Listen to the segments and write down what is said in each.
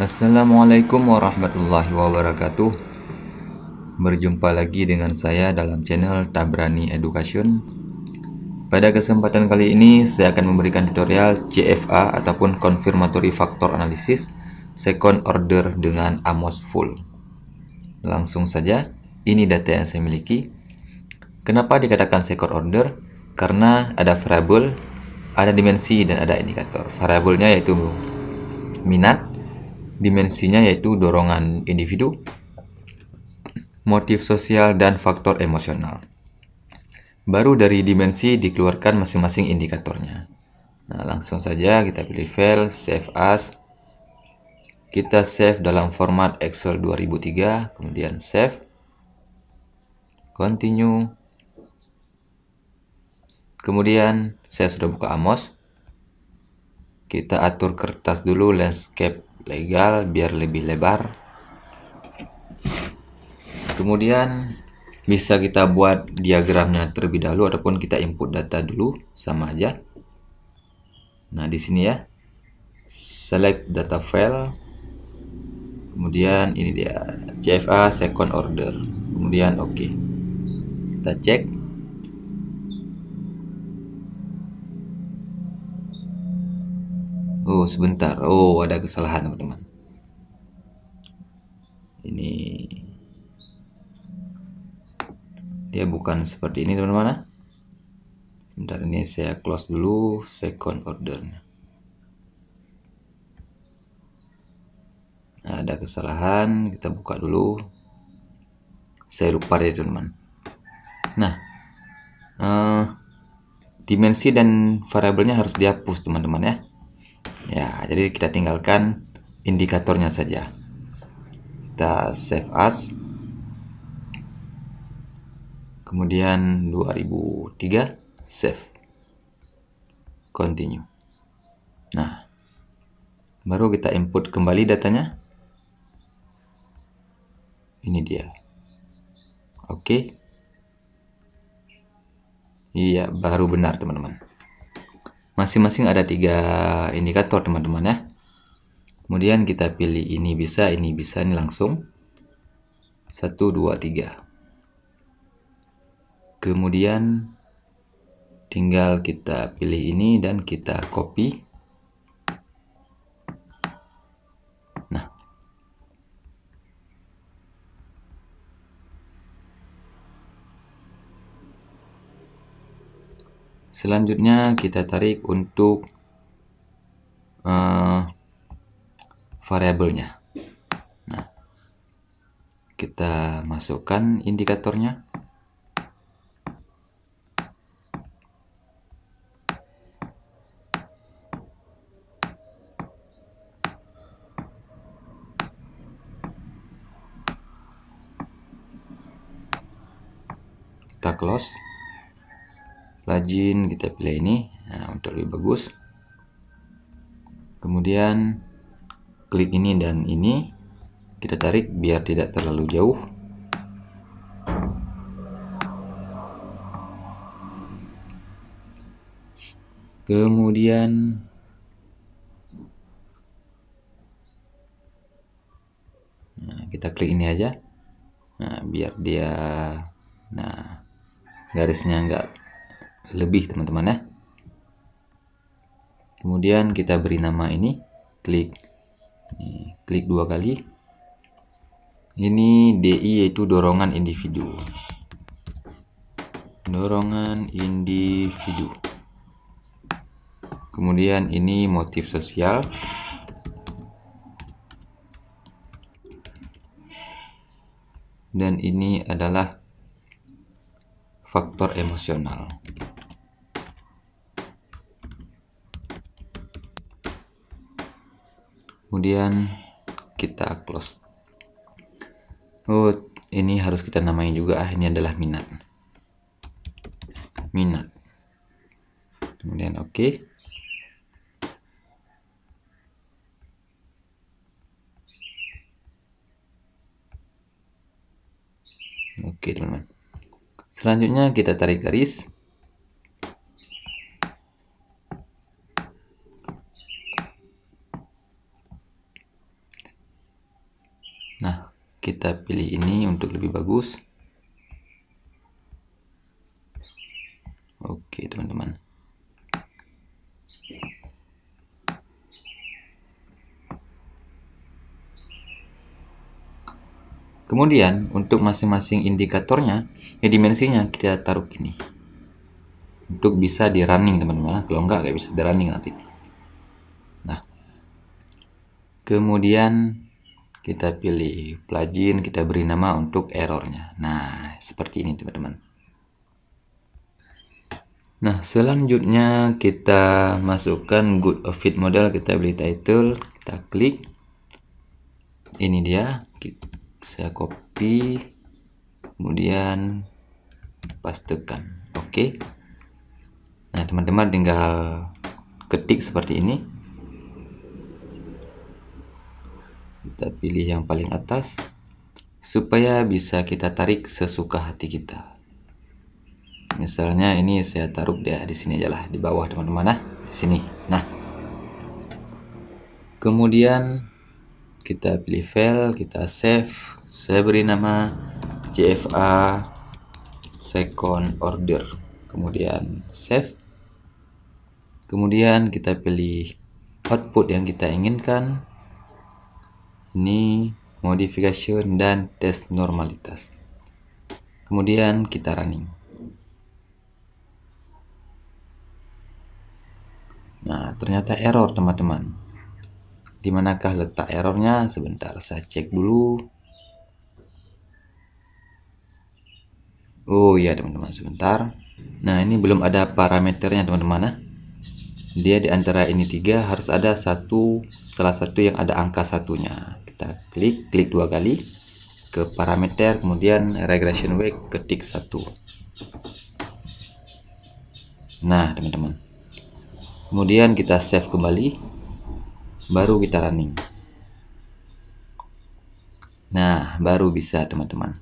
Assalamualaikum warahmatullahi wabarakatuh Berjumpa lagi dengan saya dalam channel Tabrani Education Pada kesempatan kali ini saya akan memberikan tutorial CFA ataupun Confirmatory Factor Analysis Second Order dengan Amos Full Langsung saja, ini data yang saya miliki Kenapa dikatakan second order? Karena ada variable, ada dimensi, dan ada indikator Variabelnya yaitu minat, dimensinya yaitu dorongan individu, motif sosial, dan faktor emosional. Baru dari dimensi dikeluarkan masing-masing indikatornya. Nah, langsung saja kita pilih file, save as, kita save dalam format Excel 2003 kemudian save continue kemudian saya sudah buka Amos kita atur kertas dulu landscape legal biar lebih lebar kemudian bisa kita buat diagramnya terlebih dahulu ataupun kita input data dulu sama aja nah di sini ya select data file kemudian ini dia CFA second order kemudian oke okay. kita cek Oh sebentar. Oh ada kesalahan teman-teman. Ini dia bukan seperti ini teman-teman. Ah. Sebentar ini saya close dulu second ordernya. Nah, ada kesalahan kita buka dulu saya lupa ya teman-teman nah uh, dimensi dan variabelnya harus dihapus teman-teman ya ya jadi kita tinggalkan indikatornya saja kita save as kemudian 2003 save continue nah baru kita input kembali datanya ini dia oke okay. iya baru benar teman-teman masing-masing ada tiga indikator teman-teman ya kemudian kita pilih ini bisa ini bisa ini langsung 1 2 3 kemudian tinggal kita pilih ini dan kita copy selanjutnya kita tarik untuk uh, variabelnya nah kita masukkan indikatornya margin kita pilih ini nah, untuk lebih bagus kemudian klik ini dan ini kita tarik biar tidak terlalu jauh kemudian nah, kita klik ini aja nah biar dia nah garisnya enggak lebih teman-teman ya kemudian kita beri nama ini klik ini, klik dua kali ini DI yaitu dorongan individu dorongan individu kemudian ini motif sosial dan ini adalah faktor emosional. kemudian kita close oh ini harus kita namai juga ah, ini adalah minat minat kemudian oke okay. oke teman-teman selanjutnya kita tarik garis kita pilih ini untuk lebih bagus oke teman-teman kemudian untuk masing-masing indikatornya ya dimensinya kita taruh ini untuk bisa di running teman-teman nah, kalau enggak kayak bisa di running nanti nah kemudian kita pilih plugin kita beri nama untuk errornya nah seperti ini teman-teman nah selanjutnya kita masukkan good of fit model kita beli title kita klik ini dia saya copy kemudian pastekan oke okay. nah teman-teman tinggal ketik seperti ini kita pilih yang paling atas supaya bisa kita tarik sesuka hati kita misalnya ini saya taruh dia di sini aja lah di bawah teman-teman nah di sini nah kemudian kita pilih file kita save saya beri nama CFA second order kemudian save kemudian kita pilih output yang kita inginkan ini modification dan tes normalitas kemudian kita running nah ternyata error teman-teman dimanakah letak errornya sebentar saya cek dulu Oh iya teman-teman sebentar nah ini belum ada parameternya teman-teman nah. dia di antara ini tiga harus ada satu salah satu yang ada angka satunya kita klik klik dua kali ke parameter kemudian regression weight ketik satu nah teman-teman kemudian kita save kembali baru kita running nah baru bisa teman-teman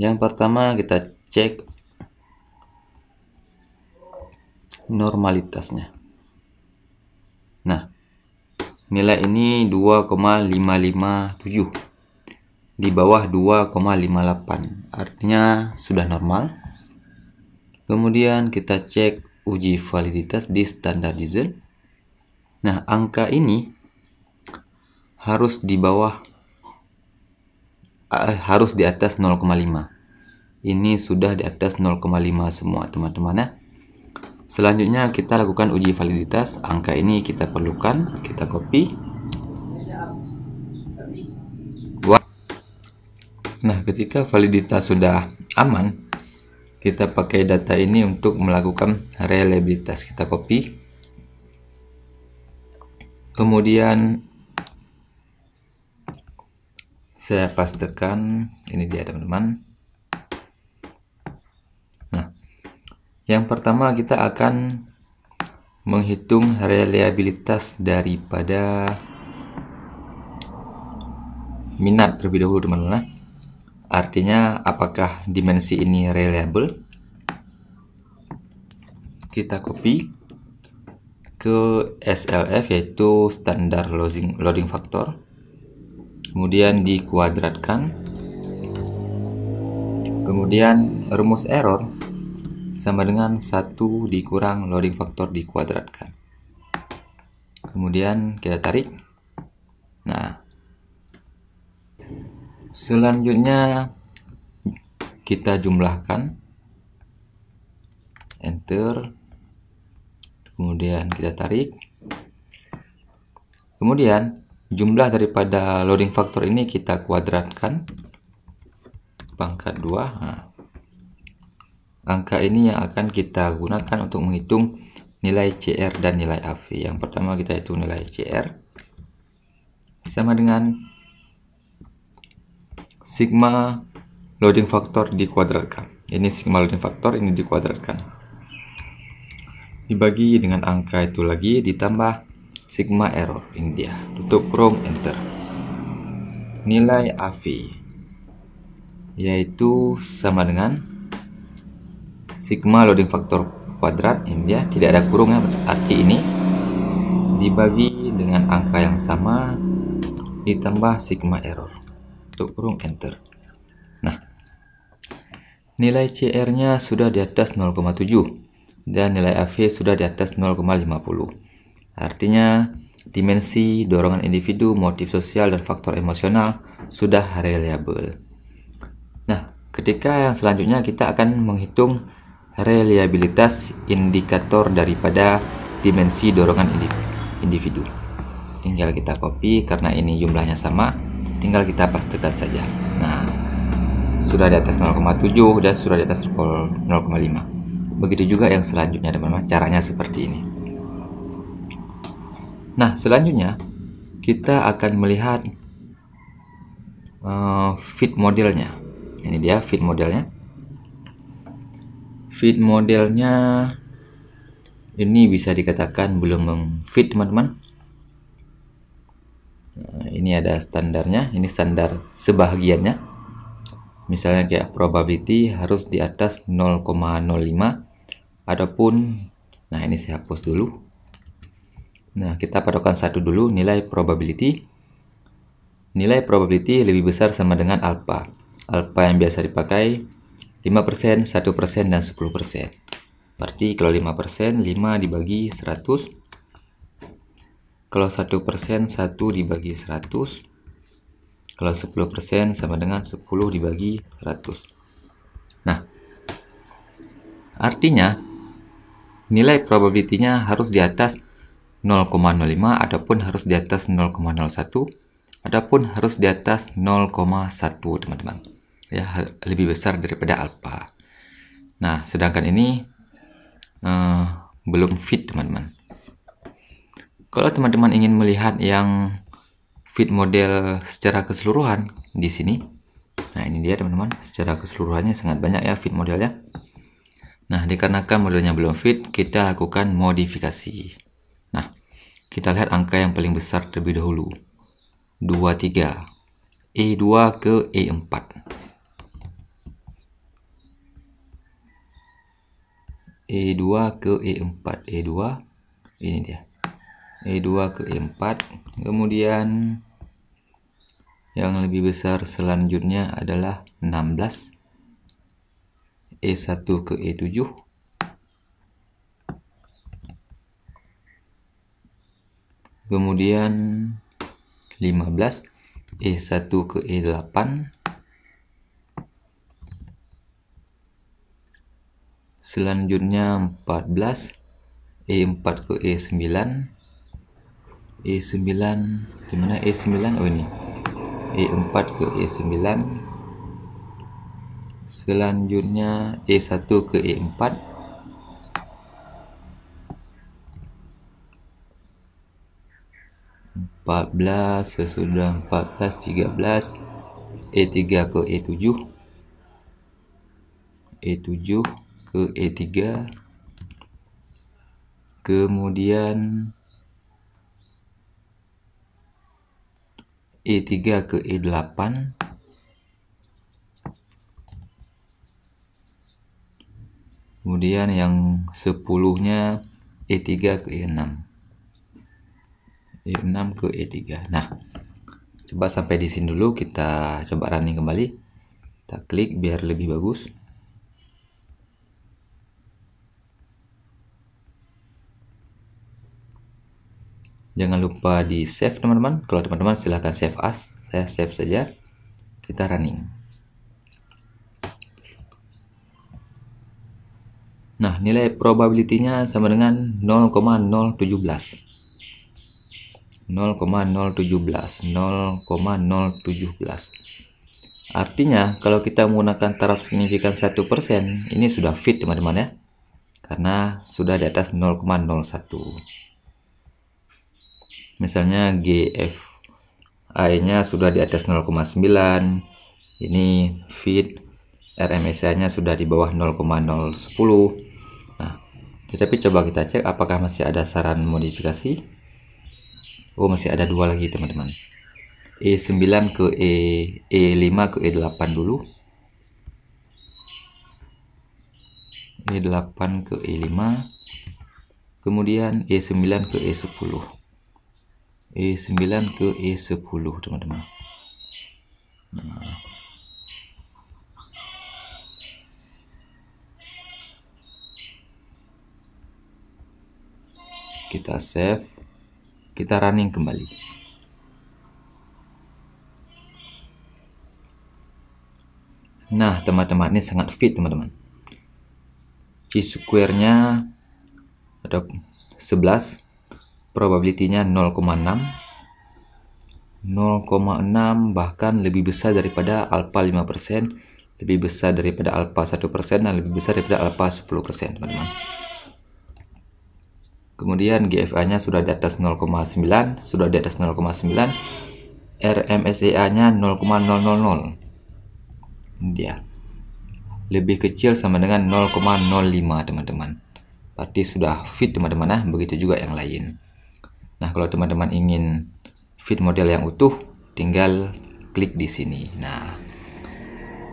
yang pertama kita cek normalitasnya nah Nilai ini 2,557 di bawah 2,58. Artinya sudah normal. Kemudian kita cek uji validitas di standar diesel. Nah, angka ini harus di bawah eh, harus di atas 0,5. Ini sudah di atas 0,5 semua, teman-teman ya. Selanjutnya kita lakukan uji validitas. Angka ini kita perlukan, kita copy. Nah, ketika validitas sudah aman, kita pakai data ini untuk melakukan reliabilitas. Kita copy. Kemudian saya pastekan ini dia teman-teman. Yang pertama kita akan menghitung reliabilitas daripada minat terlebih dahulu teman-teman. Ya. Artinya apakah dimensi ini reliable? Kita copy ke SLF yaitu standar loading loading factor. Kemudian dikuadratkan. Kemudian rumus error sama dengan 1 dikurang loading faktor dikuadratkan. Kemudian kita tarik. Nah, selanjutnya kita jumlahkan. Enter. Kemudian kita tarik. Kemudian jumlah daripada loading faktor ini kita kuadratkan pangkat 2. Nah, Angka ini yang akan kita gunakan untuk menghitung nilai CR dan nilai AV. Yang pertama kita hitung nilai CR sama dengan sigma loading factor dikuadratkan. Ini sigma loading factor, ini dikuadratkan. Dibagi dengan angka itu lagi ditambah sigma error. Ini dia. Tutup kurung enter. Nilai AV yaitu sama dengan sigma loading faktor kuadrat ya tidak ada kurungnya ya arti ini dibagi dengan angka yang sama ditambah sigma error untuk kurung enter nah nilai CR nya sudah di atas 0,7 dan nilai AV sudah di atas 0,50 artinya dimensi, dorongan individu, motif sosial, dan faktor emosional sudah reliable. Nah, ketika yang selanjutnya kita akan menghitung reliabilitas indikator daripada dimensi dorongan individu. Tinggal kita copy karena ini jumlahnya sama, tinggal kita pastikan saja. Nah, sudah di atas 0,7 dan sudah di atas 0,5. Begitu juga yang selanjutnya teman-teman, caranya seperti ini. Nah, selanjutnya kita akan melihat uh, fit modelnya. Ini dia fit modelnya fit modelnya ini bisa dikatakan belum memfit teman-teman nah, ini ada standarnya ini standar sebahagiannya misalnya kayak probability harus di atas 0,05 ataupun nah ini saya hapus dulu nah kita padukan satu dulu nilai probability nilai probability lebih besar sama dengan alpha alpha yang biasa dipakai 5%, 1%, dan 10%. Berarti kalau 5%, 5 dibagi 100. Kalau 1%, 1 dibagi 100. Kalau 10% sama dengan 10 dibagi 100. Nah, artinya nilai probabilitinya harus di atas 0,05 ataupun harus di atas 0,01 ataupun harus di atas 0,1 teman-teman ya lebih besar daripada alfa. Nah, sedangkan ini uh, belum fit, teman-teman. Kalau teman-teman ingin melihat yang fit model secara keseluruhan di sini, nah ini dia teman-teman, secara keseluruhannya sangat banyak ya fit modelnya. Nah, dikarenakan modelnya belum fit, kita lakukan modifikasi. Nah, kita lihat angka yang paling besar terlebih dahulu. 23. E2 ke E4. E2 ke E4 E2 ini dia E2 ke E4 kemudian yang lebih besar selanjutnya adalah 16 E1 ke E7 kemudian 15 E1 ke E8 selanjutnya 14 E4 ke E9 E9 dimana E9 oh ini E4 ke E9 selanjutnya E1 ke E4 14 sesudah 14 13 E3 ke E7 E7 ke E3 kemudian E3 ke E8 kemudian yang 10 nya E3 ke E6 E6 e ke E3 nah coba sampai di sini dulu kita coba running kembali kita klik biar lebih bagus jangan lupa di save teman-teman kalau teman-teman silahkan save as saya save saja kita running nah nilai probability-nya sama dengan 0,017 0,017 0,017 Artinya, kalau kita menggunakan taraf signifikan 1%, ini sudah fit teman-teman ya. Karena sudah di atas 0,01 misalnya GFI-nya sudah di atas 0,9 ini feed RMSI-nya sudah di bawah 0,010 nah tetapi coba kita cek apakah masih ada saran modifikasi oh masih ada dua lagi teman-teman E9 ke E, E5 ke E8 dulu E8 ke E5 kemudian E9 ke E10 E9 ke E10 teman-teman nah. kita save kita running kembali nah teman-teman ini sangat fit teman-teman C square nya ada 11 probability-nya 0,6 0,6 bahkan lebih besar daripada alpha 5% lebih besar daripada alpha 1% dan lebih besar daripada alpha 10% teman-teman kemudian GFA nya sudah di atas 0,9 sudah di atas 0,9 RMSEA nya 0,000 dia lebih kecil sama dengan 0,05 teman-teman berarti sudah fit teman-teman nah begitu juga yang lain Nah, kalau teman-teman ingin fit model yang utuh, tinggal klik di sini. Nah,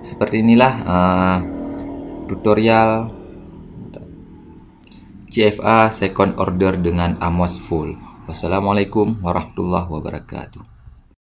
seperti inilah uh, tutorial CFA second order dengan Amos Full. Wassalamualaikum warahmatullahi wabarakatuh.